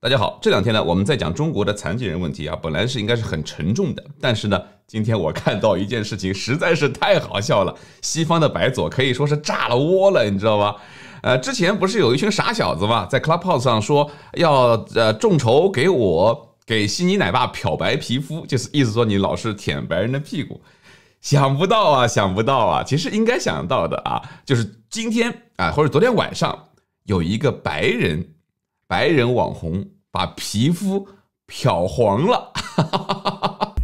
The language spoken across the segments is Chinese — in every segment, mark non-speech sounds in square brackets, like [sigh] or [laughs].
大家好，这两天呢，我们在讲中国的残疾人问题啊，本来是应该是很沉重的，但是呢，今天我看到一件事情实在是太好笑了。西方的白左可以说是炸了窝了，你知道吧？呃，之前不是有一群傻小子嘛，在 Clubhouse 上说要呃众筹给我给悉尼奶爸漂白皮肤，就是意思说你老是舔白人的屁股。想不到啊，想不到啊，其实应该想到的啊，就是今天啊，或者昨天晚上有一个白人。白人网红把皮肤漂黄了，哈哈哈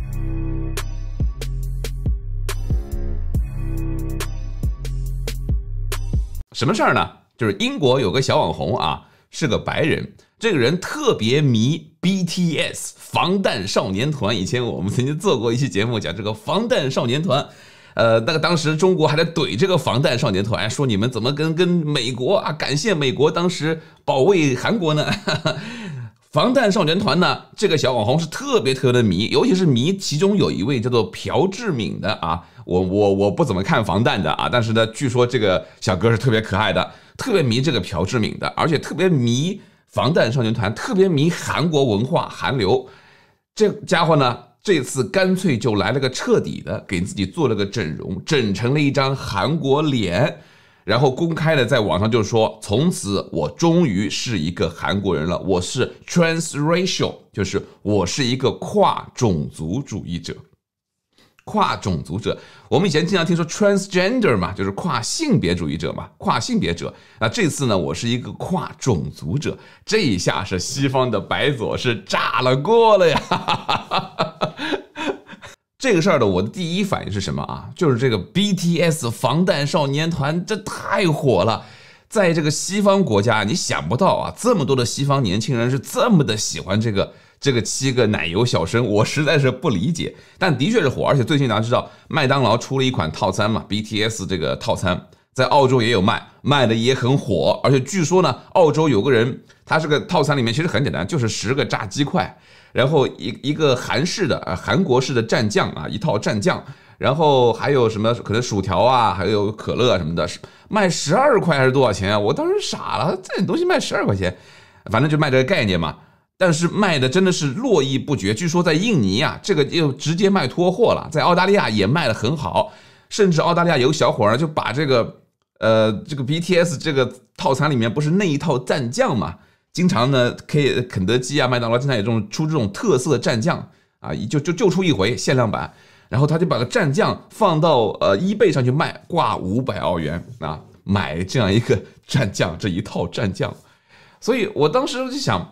什么事儿呢？就是英国有个小网红啊，是个白人，这个人特别迷 BTS 防弹少年团。以前我们曾经做过一期节目，讲这个防弹少年团。呃，那个当时中国还在怼这个防弹少年团，说你们怎么跟跟美国啊？感谢美国当时保卫韩国呢？[laughs] 防弹少年团呢？这个小网红是特别特别的迷，尤其是迷其中有一位叫做朴志敏的啊。我我我不怎么看防弹的啊，但是呢，据说这个小哥是特别可爱的，特别迷这个朴志敏的，而且特别迷防弹少年团，特别迷韩国文化韩流。这家伙呢？这次干脆就来了个彻底的，给自己做了个整容，整成了一张韩国脸，然后公开的在网上就说：“从此我终于是一个韩国人了，我是 transracial，就是我是一个跨种族主义者。”跨种族者，我们以前经常听说 transgender 嘛，就是跨性别主义者嘛，跨性别者啊。这次呢，我是一个跨种族者，这一下是西方的白左是炸了锅了呀！[laughs] 这个事儿的我的第一反应是什么啊？就是这个 BTS 防弹少年团，这太火了！在这个西方国家，你想不到啊，这么多的西方年轻人是这么的喜欢这个。这个七个奶油小生，我实在是不理解，但的确是火。而且最近大家知道，麦当劳出了一款套餐嘛，BTS 这个套餐在澳洲也有卖，卖的也很火。而且据说呢，澳洲有个人，他这个套餐里面其实很简单，就是十个炸鸡块，然后一一个韩式的韩国式的蘸酱啊，一套蘸酱，然后还有什么可能薯条啊，还有可乐什么的，卖十二块还是多少钱啊？我当时傻了，这点东西卖十二块钱，反正就卖这个概念嘛。但是卖的真的是络绎不绝，据说在印尼啊，这个又直接卖脱货了，在澳大利亚也卖的很好，甚至澳大利亚有个小伙儿呢，就把这个呃这个 BTS 这个套餐里面不是那一套蘸酱嘛，经常呢可以肯德基啊、麦当劳经常有这种出这种特色的蘸酱啊，就就就出一回限量版，然后他就把个蘸酱放到呃 eBay 上去卖，挂五百澳元啊，买这样一个蘸酱这一套蘸酱，所以我当时就想。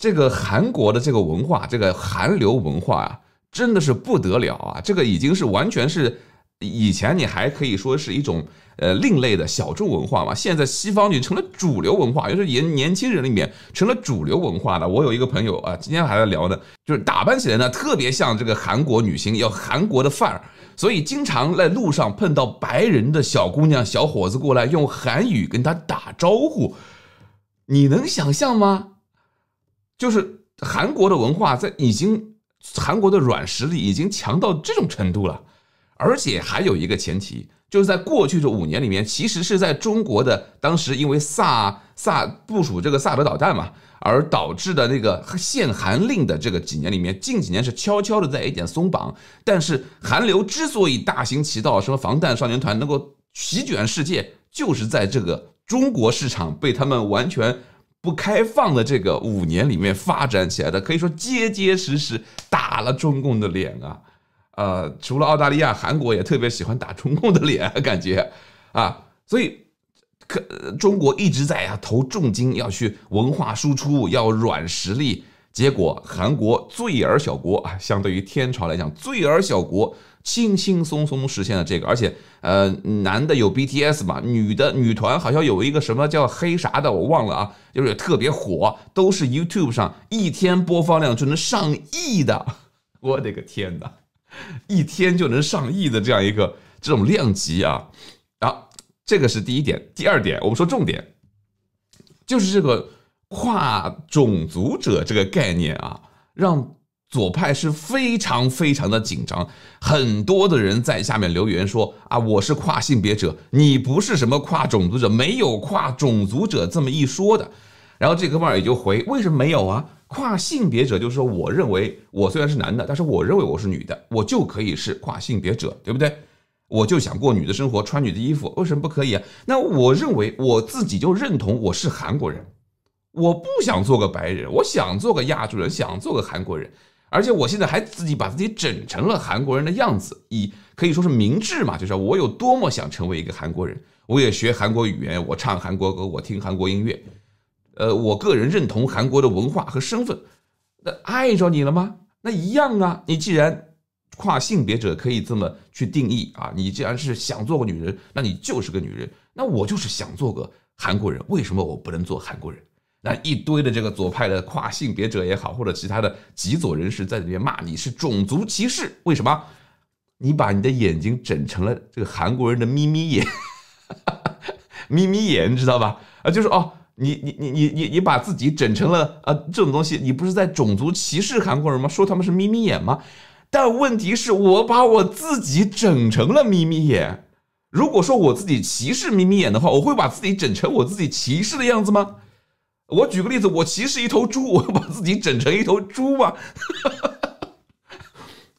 这个韩国的这个文化，这个韩流文化啊，真的是不得了啊！这个已经是完全是以前你还可以说是一种呃另类的小众文化嘛，现在西方已经成了主流文化，就是年年轻人里面成了主流文化了。我有一个朋友啊，今天还在聊呢，就是打扮起来呢特别像这个韩国女星，要韩国的范儿，所以经常在路上碰到白人的小姑娘、小伙子过来用韩语跟他打招呼，你能想象吗？就是韩国的文化在已经，韩国的软实力已经强到这种程度了，而且还有一个前提，就是在过去的五年里面，其实是在中国的当时因为萨萨部署这个萨德导弹嘛，而导致的那个限韩令的这个几年里面，近几年是悄悄的在一点松绑，但是韩流之所以大行其道，什么防弹少年团能够席卷世界，就是在这个中国市场被他们完全。不开放的这个五年里面发展起来的，可以说结结实实打了中共的脸啊！呃，除了澳大利亚，韩国也特别喜欢打中共的脸，感觉啊，所以可中国一直在啊投重金要去文化输出，要软实力，结果韩国最尔小国啊，相对于天朝来讲，最尔小国。轻轻松松实现了这个，而且呃，男的有 BTS 嘛，女的女团好像有一个什么叫黑啥的，我忘了啊，就是特别火，都是 YouTube 上一天播放量就能上亿的，[laughs] 我的个天哪，一天就能上亿的这样一个这种量级啊！然后这个是第一点，第二点，我们说重点，就是这个跨种族者这个概念啊，让。左派是非常非常的紧张，很多的人在下面留言说啊，我是跨性别者，你不是什么跨种族者，没有跨种族者这么一说的。然后这哥们儿也就回，为什么没有啊？跨性别者就是说，我认为我虽然是男的，但是我认为我是女的，我就可以是跨性别者，对不对？我就想过女的生活，穿女的衣服，为什么不可以啊？那我认为我自己就认同我是韩国人，我不想做个白人，我想做个亚洲人，想做个韩国人。而且我现在还自己把自己整成了韩国人的样子，以可以说是明智嘛，就是我有多么想成为一个韩国人，我也学韩国语言，我唱韩国歌，我听韩国音乐，呃，我个人认同韩国的文化和身份，那碍着你了吗？那一样啊，你既然跨性别者可以这么去定义啊，你既然是想做个女人，那你就是个女人，那我就是想做个韩国人，为什么我不能做韩国人？那一堆的这个左派的跨性别者也好，或者其他的极左人士在里边骂你是种族歧视，为什么？你把你的眼睛整成了这个韩国人的眯眯眼，眯眯眼，你知道吧？啊，就是哦，你你你你你你把自己整成了啊这种东西，你不是在种族歧视韩国人吗？说他们是眯眯眼吗？但问题是，我把我自己整成了眯眯眼。如果说我自己歧视眯眯眼的话，我会把自己整成我自己歧视的样子吗？我举个例子，我歧视一头猪，我把自己整成一头猪吗？[laughs]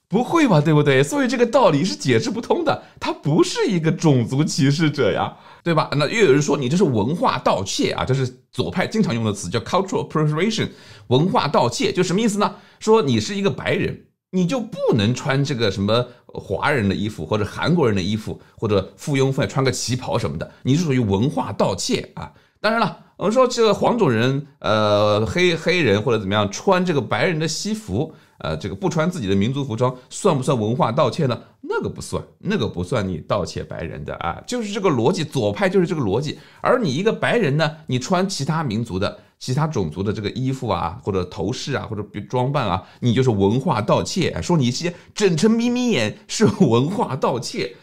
不会吧，对不对？所以这个道理是解释不通的，他不是一个种族歧视者呀，对吧？那又有人说你这是文化盗窃啊，这是左派经常用的词，叫 cultural appropriation，文化盗窃，就什么意思呢？说你是一个白人，你就不能穿这个什么华人的衣服，或者韩国人的衣服，或者附庸风穿个旗袍什么的，你是属于文化盗窃啊。当然了，我们说这个黄种人、呃黑黑人或者怎么样穿这个白人的西服，呃，这个不穿自己的民族服装，算不算文化盗窃呢？那个不算，那个不算你盗窃白人的啊，就是这个逻辑，左派就是这个逻辑。而你一个白人呢，你穿其他民族的、其他种族的这个衣服啊，或者头饰啊，或者装扮啊，你就是文化盗窃，说你一些整成眯眯眼是文化盗窃。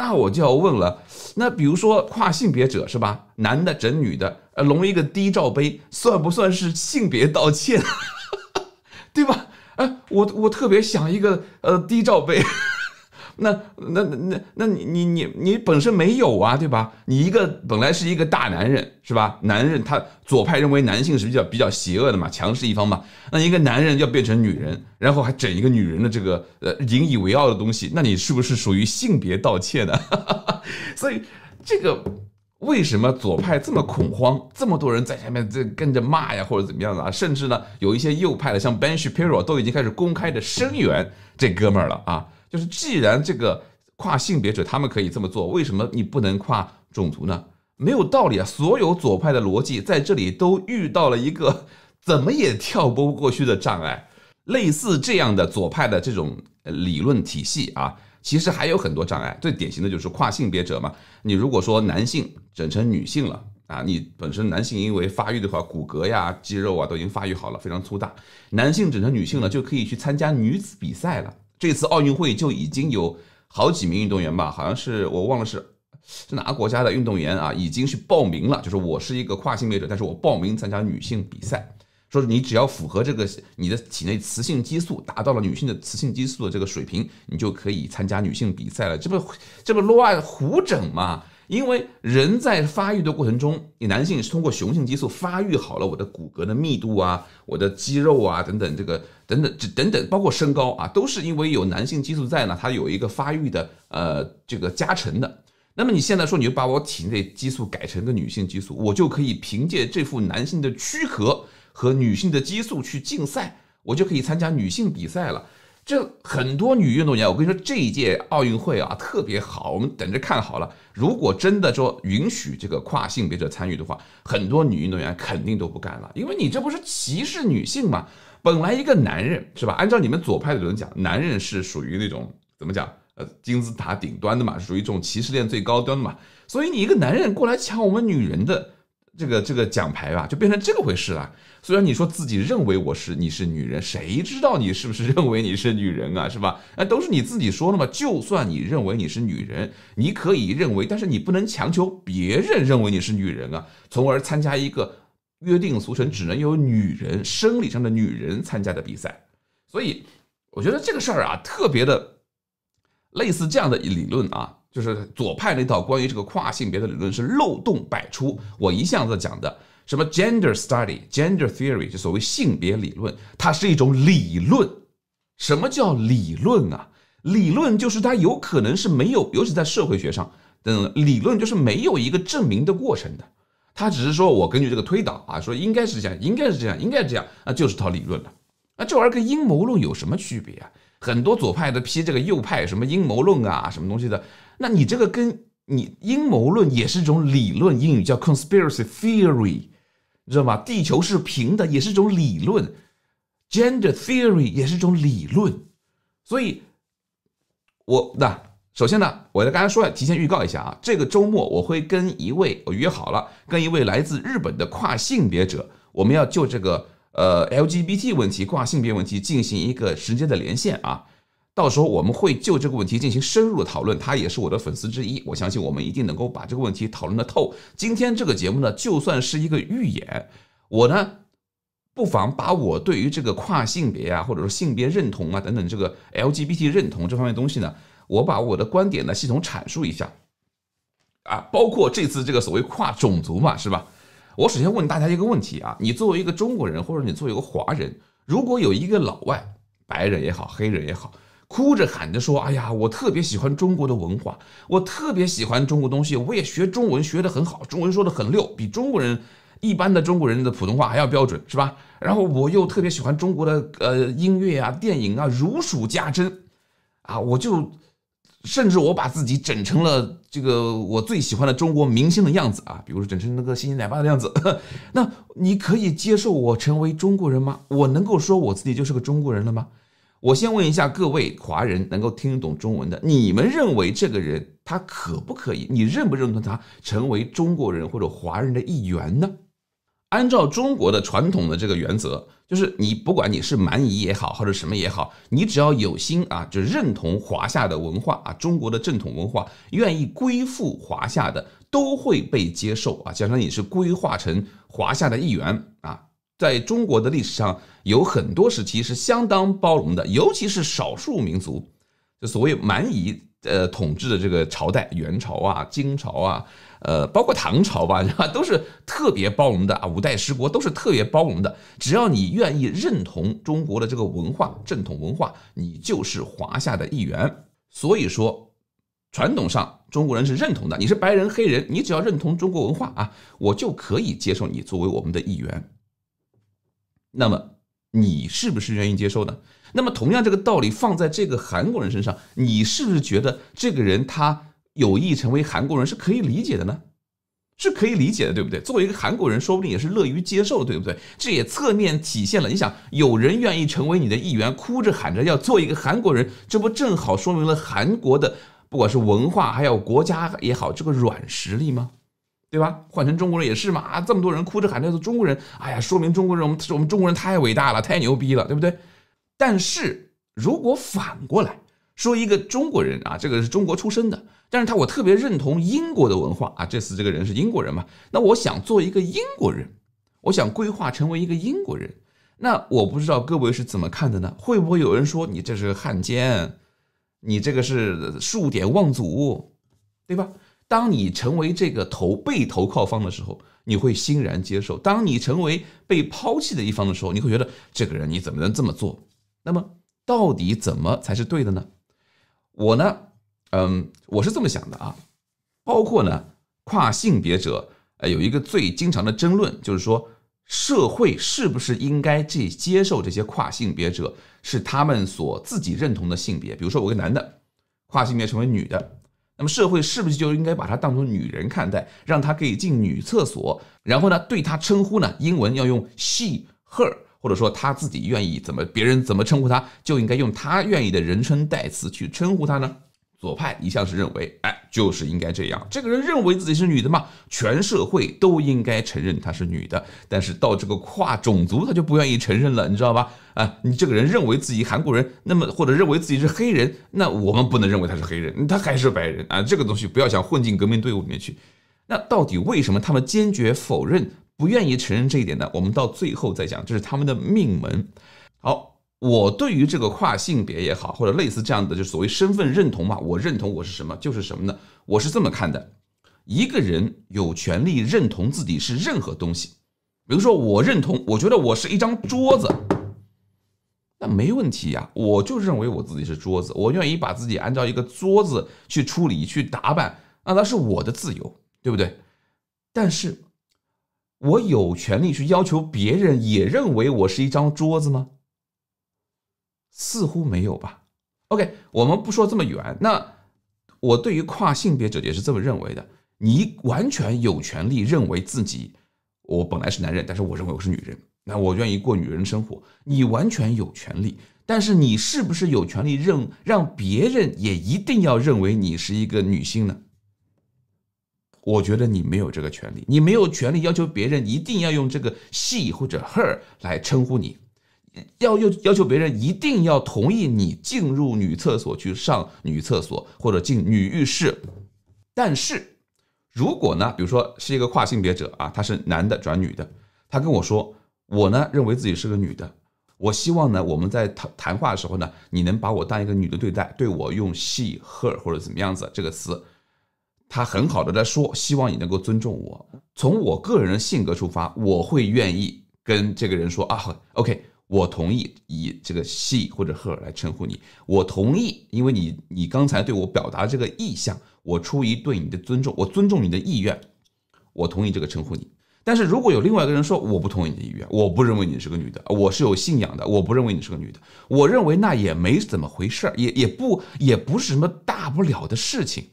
那我就要问了，那比如说跨性别者是吧，男的整女的，呃，隆一个低罩杯，算不算是性别道歉，[laughs] 对吧？哎，我我特别想一个呃低罩杯。那那那那你你你你本身没有啊，对吧？你一个本来是一个大男人，是吧？男人他左派认为男性是比较比较邪恶的嘛，强势一方嘛。那一个男人要变成女人，然后还整一个女人的这个呃引以为傲的东西，那你是不是属于性别盗窃的？[laughs] 所以这个为什么左派这么恐慌，这么多人在下面在跟着骂呀，或者怎么样的啊？甚至呢，有一些右派的，像 Ben Shapiro 都已经开始公开的声援这哥们儿了啊。就是，既然这个跨性别者他们可以这么做，为什么你不能跨种族呢？没有道理啊！所有左派的逻辑在这里都遇到了一个 [laughs] 怎么也跳不过去的障碍。类似这样的左派的这种理论体系啊，其实还有很多障碍。最典型的就是跨性别者嘛，你如果说男性整成女性了啊，你本身男性因为发育的话，骨骼呀、肌肉啊都已经发育好了，非常粗大，男性整成女性了就可以去参加女子比赛了。这次奥运会就已经有好几名运动员吧，好像是我忘了是是哪个国家的运动员啊，已经是报名了。就是我是一个跨性别者，但是我报名参加女性比赛，说你只要符合这个你的体内雌性激素达到了女性的雌性激素的这个水平，你就可以参加女性比赛了。这不这不乱胡整吗？因为人在发育的过程中，你男性是通过雄性激素发育好了我的骨骼的密度啊，我的肌肉啊等等，这个等等这等等，包括身高啊，都是因为有男性激素在呢，它有一个发育的呃这个加成的。那么你现在说，你就把我体内激素改成个女性激素，我就可以凭借这副男性的躯壳和女性的激素去竞赛，我就可以参加女性比赛了。这很多女运动员，我跟你说，这一届奥运会啊特别好，我们等着看好了。如果真的说允许这个跨性别者参与的话，很多女运动员肯定都不干了，因为你这不是歧视女性吗？本来一个男人是吧？按照你们左派的人讲，男人是属于那种怎么讲？呃，金字塔顶端的嘛，属于这种歧视链最高端的嘛。所以你一个男人过来抢我们女人的。这个这个奖牌吧，就变成这个回事了。虽然你说自己认为我是你是女人，谁知道你是不是认为你是女人啊？是吧？那都是你自己说的嘛。就算你认为你是女人，你可以认为，但是你不能强求别人认为你是女人啊，从而参加一个约定俗成只能有女人生理上的女人参加的比赛。所以，我觉得这个事儿啊，特别的类似这样的理论啊。就是左派那套关于这个跨性别的理论是漏洞百出。我一向在讲的什么 gender study、gender theory，就所谓性别理论，它是一种理论。什么叫理论啊？理论就是它有可能是没有，尤其在社会学上，嗯，理论就是没有一个证明的过程的。它只是说我根据这个推导啊，说应该是这样，应该是这样，应该是这样那就是套理论了。那这玩意儿跟阴谋论有什么区别啊？很多左派的批这个右派什么阴谋论啊，什么东西的。那你这个跟你阴谋论也是一种理论，英语叫 conspiracy theory，你知道吗？地球是平的也是一种理论，gender theory 也是一种理论。所以，我那首先呢，我刚才说下，提前预告一下啊，这个周末我会跟一位我约好了，跟一位来自日本的跨性别者，我们要就这个呃 LGBT 问题、跨性别问题进行一个时间的连线啊。到时候我们会就这个问题进行深入的讨论。他也是我的粉丝之一，我相信我们一定能够把这个问题讨论的透。今天这个节目呢，就算是一个预演。我呢，不妨把我对于这个跨性别啊，或者说性别认同啊等等这个 LGBT 认同这方面东西呢，我把我的观点呢系统阐述一下。啊，包括这次这个所谓跨种族嘛，是吧？我首先问大家一个问题啊：你作为一个中国人，或者你作为一个华人，如果有一个老外，白人也好，黑人也好。哭着喊着说：“哎呀，我特别喜欢中国的文化，我特别喜欢中国东西，我也学中文，学得很好，中文说得很溜，比中国人一般的中国人的普通话还要标准，是吧？然后我又特别喜欢中国的呃音乐啊、电影啊，如数家珍啊，我就甚至我把自己整成了这个我最喜欢的中国明星的样子啊，比如说整成那个星星奶爸的样子。[laughs] 那你可以接受我成为中国人吗？我能够说我自己就是个中国人了吗？”我先问一下各位华人能够听得懂中文的，你们认为这个人他可不可以？你认不认同他成为中国人或者华人的一员呢？按照中国的传统的这个原则，就是你不管你是蛮夷也好，或者什么也好，你只要有心啊，就认同华夏的文化啊，中国的正统文化，愿意归附华夏的，都会被接受啊，加上你是规划成华夏的一员啊。在中国的历史上，有很多时期是相当包容的，尤其是少数民族，就所谓蛮夷呃统治的这个朝代，元朝啊、金朝啊，呃，包括唐朝吧，[laughs] 都是特别包容的啊。五代十国都是特别包容的，只要你愿意认同中国的这个文化正统文化，你就是华夏的一员。所以说，传统上中国人是认同的，你是白人、黑人，你只要认同中国文化啊，我就可以接受你作为我们的一员。那么你是不是愿意接受呢？那么同样这个道理放在这个韩国人身上，你是不是觉得这个人他有意成为韩国人是可以理解的呢？是可以理解的，对不对？作为一个韩国人，说不定也是乐于接受，对不对？这也侧面体现了，你想有人愿意成为你的一员，哭着喊着要做一个韩国人，这不正好说明了韩国的不管是文化还有国家也好，这个软实力吗？对吧？换成中国人也是嘛啊！这么多人哭着喊着做中国人，哎呀，说明中国人我们我们中国人太伟大了，太牛逼了，对不对？但是如果反过来说一个中国人啊，这个是中国出生的，但是他我特别认同英国的文化啊，这次这个人是英国人嘛，那我想做一个英国人，我想规划成为一个英国人，那我不知道各位是怎么看的呢？会不会有人说你这是汉奸，你这个是数典忘祖，对吧？当你成为这个投被投靠方的时候，你会欣然接受；当你成为被抛弃的一方的时候，你会觉得这个人你怎么能这么做？那么，到底怎么才是对的呢？我呢，嗯，我是这么想的啊。包括呢，跨性别者，呃，有一个最经常的争论，就是说，社会是不是应该去接受这些跨性别者是他们所自己认同的性别？比如说，我一个男的，跨性别成为女的。那么社会是不是就应该把她当作女人看待，让她可以进女厕所？然后呢，对她称呼呢？英文要用 she her，或者说她自己愿意怎么，别人怎么称呼她，就应该用她愿意的人称代词去称呼她呢？左派一向是认为，哎，就是应该这样。这个人认为自己是女的嘛，全社会都应该承认她是女的。但是到这个跨种族，他就不愿意承认了，你知道吧？啊，你这个人认为自己韩国人，那么或者认为自己是黑人，那我们不能认为他是黑人，他还是白人啊。这个东西不要想混进革命队伍里面去。那到底为什么他们坚决否认、不愿意承认这一点呢？我们到最后再讲，这是他们的命门。好。我对于这个跨性别也好，或者类似这样的，就所谓身份认同嘛，我认同我是什么，就是什么呢？我是这么看的：一个人有权利认同自己是任何东西，比如说我认同，我觉得我是一张桌子，那没问题呀，我就认为我自己是桌子，我愿意把自己按照一个桌子去处理、去打扮，那那是我的自由，对不对？但是，我有权利去要求别人也认为我是一张桌子吗？似乎没有吧？OK，我们不说这么远。那我对于跨性别者也是这么认为的。你完全有权利认为自己，我本来是男人，但是我认为我是女人，那我愿意过女人生活。你完全有权利，但是你是不是有权利认让别人也一定要认为你是一个女性呢？我觉得你没有这个权利，你没有权利要求别人一定要用这个 she 或者 her 来称呼你。要要要求别人一定要同意你进入女厕所去上女厕所或者进女浴室，但是如果呢，比如说是一个跨性别者啊，他是男的转女的，他跟我说，我呢认为自己是个女的，我希望呢我们在谈谈话的时候呢，你能把我当一个女的对待，对我用 she her 或者怎么样子这个词，他很好的在说，希望你能够尊重我，从我个人的性格出发，我会愿意跟这个人说啊，OK。我同意以这个 she 或者 her 来称呼你。我同意，因为你你刚才对我表达这个意向，我出于对你的尊重，我尊重你的意愿，我同意这个称呼你。但是如果有另外一个人说，我不同意你的意愿，我不认为你是个女的，我是有信仰的，我不认为你是个女的，我认为那也没怎么回事儿，也也不也不是什么大不了的事情。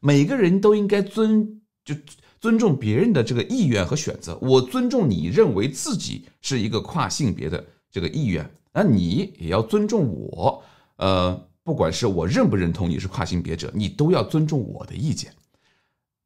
每个人都应该尊就尊重别人的这个意愿和选择。我尊重你认为自己是一个跨性别的。这个意愿，那你也要尊重我。呃，不管是我认不认同你是跨性别者，你都要尊重我的意见。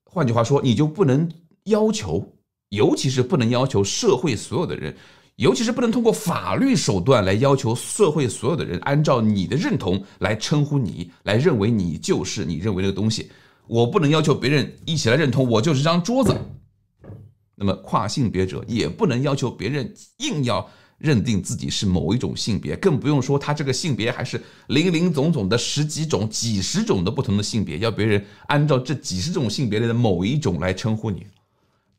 换句话说，你就不能要求，尤其是不能要求社会所有的人，尤其是不能通过法律手段来要求社会所有的人按照你的认同来称呼你，来认为你就是你认为那个东西。我不能要求别人一起来认同我就是张桌子。那么，跨性别者也不能要求别人硬要。认定自己是某一种性别，更不用说他这个性别还是零零总总的十几种、几十种的不同的性别，要别人按照这几十种性别里的某一种来称呼你，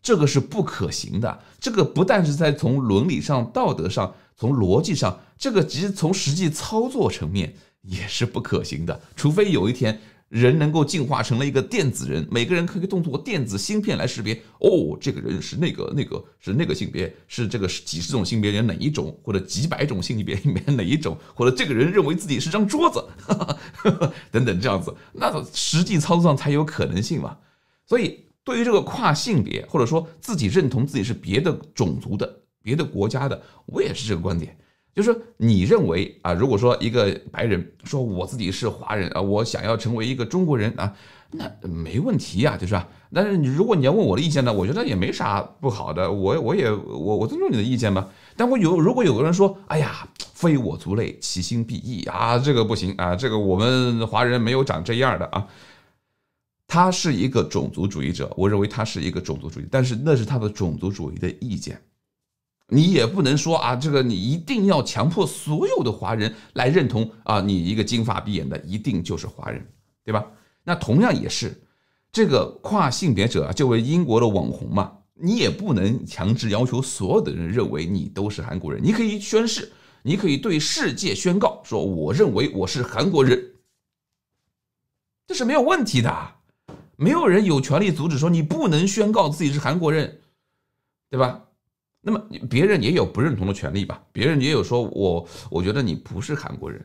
这个是不可行的。这个不但是在从伦理上、道德上、从逻辑上，这个其实从实际操作层面也是不可行的，除非有一天。人能够进化成了一个电子人，每个人可以通过电子芯片来识别哦，这个人是那个那个是那个性别，是这个几十种性别里面哪一种，或者几百种性别里面哪一种，或者这个人认为自己是张桌子，[laughs] 等等这样子，那实际操作上才有可能性嘛。所以对于这个跨性别，或者说自己认同自己是别的种族的、别的国家的，我也是这个观点。就是你认为啊，如果说一个白人说我自己是华人啊，我想要成为一个中国人啊，那没问题呀，就是啊。但是你如果你要问我的意见呢，我觉得也没啥不好的，我我也我我尊重你的意见嘛。但我有如果有个人说，哎呀，非我族类，其心必异啊，这个不行啊，这个我们华人没有长这样的啊。他是一个种族主义者，我认为他是一个种族主义，但是那是他的种族主义的意见。你也不能说啊，这个你一定要强迫所有的华人来认同啊，你一个金发碧眼的一定就是华人，对吧？那同样也是这个跨性别者啊，这位英国的网红嘛，你也不能强制要求所有的人认为你都是韩国人。你可以宣誓，你可以对世界宣告说，我认为我是韩国人，这是没有问题的。没有人有权利阻止说你不能宣告自己是韩国人，对吧？那么别人也有不认同的权利吧？别人也有说，我我觉得你不是韩国人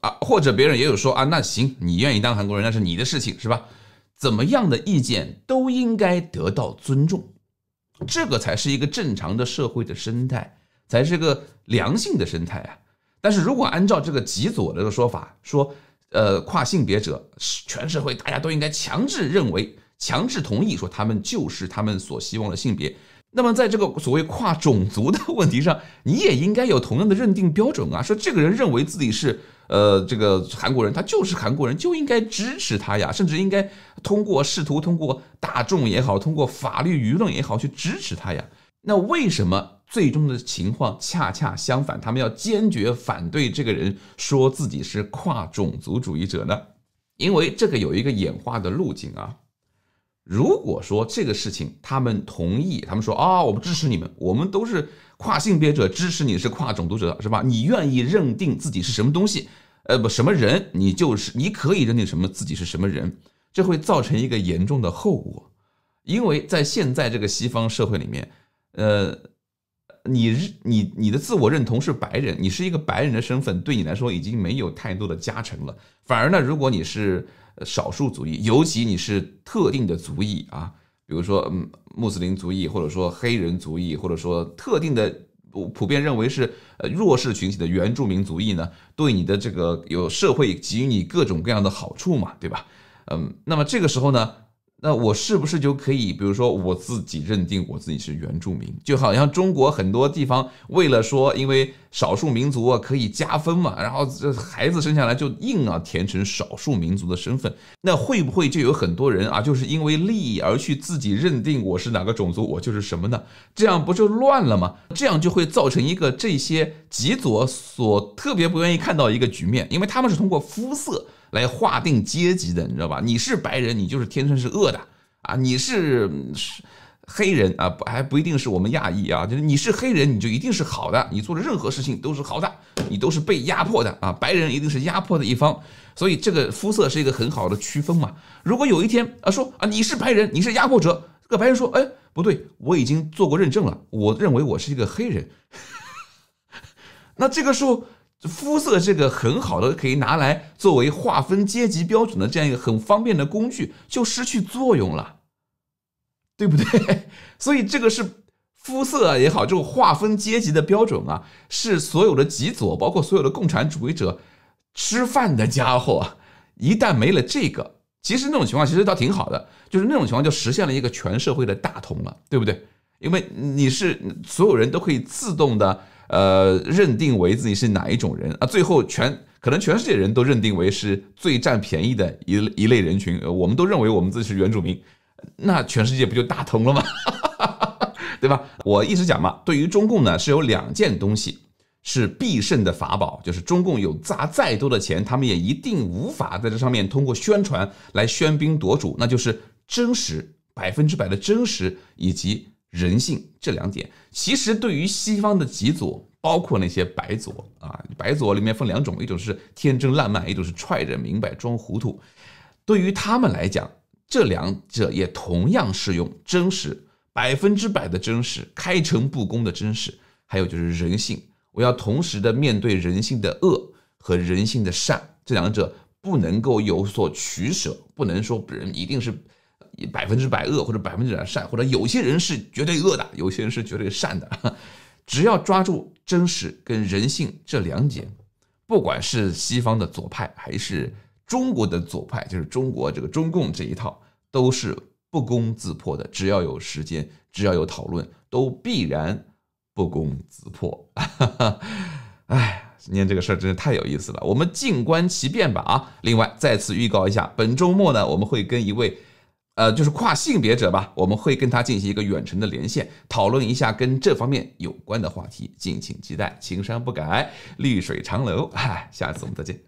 啊，或者别人也有说啊，那行，你愿意当韩国人那是你的事情，是吧？怎么样的意见都应该得到尊重，这个才是一个正常的社会的生态，才是个良性的生态啊。但是如果按照这个极左的说法，说呃跨性别者是全社会大家都应该强制认为、强制同意说他们就是他们所希望的性别。那么，在这个所谓跨种族的问题上，你也应该有同样的认定标准啊！说这个人认为自己是呃这个韩国人，他就是韩国人，就应该支持他呀，甚至应该通过试图通过大众也好，通过法律舆论也好去支持他呀。那为什么最终的情况恰恰相反，他们要坚决反对这个人说自己是跨种族主义者呢？因为这个有一个演化的路径啊。如果说这个事情他们同意，他们说啊，我不支持你们，我们都是跨性别者，支持你是跨种族者，是吧？你愿意认定自己是什么东西，呃，不什么人，你就是你可以认定什么自己是什么人，这会造成一个严重的后果，因为在现在这个西方社会里面，呃，你你你的自我认同是白人，你是一个白人的身份，对你来说已经没有太多的加成了，反而呢，如果你是。少数族裔，尤其你是特定的族裔啊，比如说穆斯林族裔，或者说黑人族裔，或者说特定的普遍认为是呃弱势群体的原住民族裔呢，对你的这个有社会给予你各种各样的好处嘛，对吧？嗯，那么这个时候呢？那我是不是就可以，比如说我自己认定我自己是原住民，就好像中国很多地方为了说，因为少数民族啊可以加分嘛，然后这孩子生下来就硬啊填成少数民族的身份，那会不会就有很多人啊，就是因为利益而去自己认定我是哪个种族，我就是什么呢？这样不就乱了吗？这样就会造成一个这些极左所特别不愿意看到一个局面，因为他们是通过肤色。来划定阶级的，你知道吧？你是白人，你就是天生是恶的啊！你是黑人啊，还不一定是我们亚裔啊。就是你是黑人，你就一定是好的，你做的任何事情都是好的，你都是被压迫的啊！白人一定是压迫的一方，所以这个肤色是一个很好的区分嘛。如果有一天啊，说啊你是白人，你是压迫者，这个白人说，哎不对，我已经做过认证了，我认为我是一个黑人，[laughs] 那这个时候。肤色这个很好的可以拿来作为划分阶级标准的这样一个很方便的工具，就失去作用了，对不对？[laughs] 所以这个是肤色也好，就划分阶级的标准啊，是所有的极左，包括所有的共产主义者吃饭的家伙，一旦没了这个，其实那种情况其实倒挺好的，就是那种情况就实现了一个全社会的大同了，对不对？因为你是所有人都可以自动的。呃，认定为自己是哪一种人啊？最后全可能全世界人都认定为是最占便宜的一一类人群。呃，我们都认为我们自己是原住民，那全世界不就大同了吗？[laughs] 对吧？我一直讲嘛，对于中共呢是有两件东西是必胜的法宝，就是中共有砸再多的钱，他们也一定无法在这上面通过宣传来喧宾夺主，那就是真实百分之百的真实以及。人性这两点，其实对于西方的极左，包括那些白左啊，白左里面分两种，一种是天真烂漫，一种是揣着明白装糊涂。对于他们来讲，这两者也同样适用。真实，百分之百的真实，开诚布公的真实，还有就是人性。我要同时的面对人性的恶和人性的善，这两者不能够有所取舍，不能说人一定是。百分之百恶，或者百分之百善，或者有些人是绝对恶的，有些人是绝对善的。[laughs] 只要抓住真实跟人性这两点，不管是西方的左派还是中国的左派，就是中国这个中共这一套，都是不攻自破的。只要有时间，只要有讨论，都必然不攻自破。哎，[laughs] 今天这个事儿真是太有意思了，我们静观其变吧啊！另外，再次预告一下，本周末呢，我们会跟一位。呃，就是跨性别者吧，我们会跟他进行一个远程的连线，讨论一下跟这方面有关的话题，敬请期待。青山不改，绿水长流，哎，下次我们再见。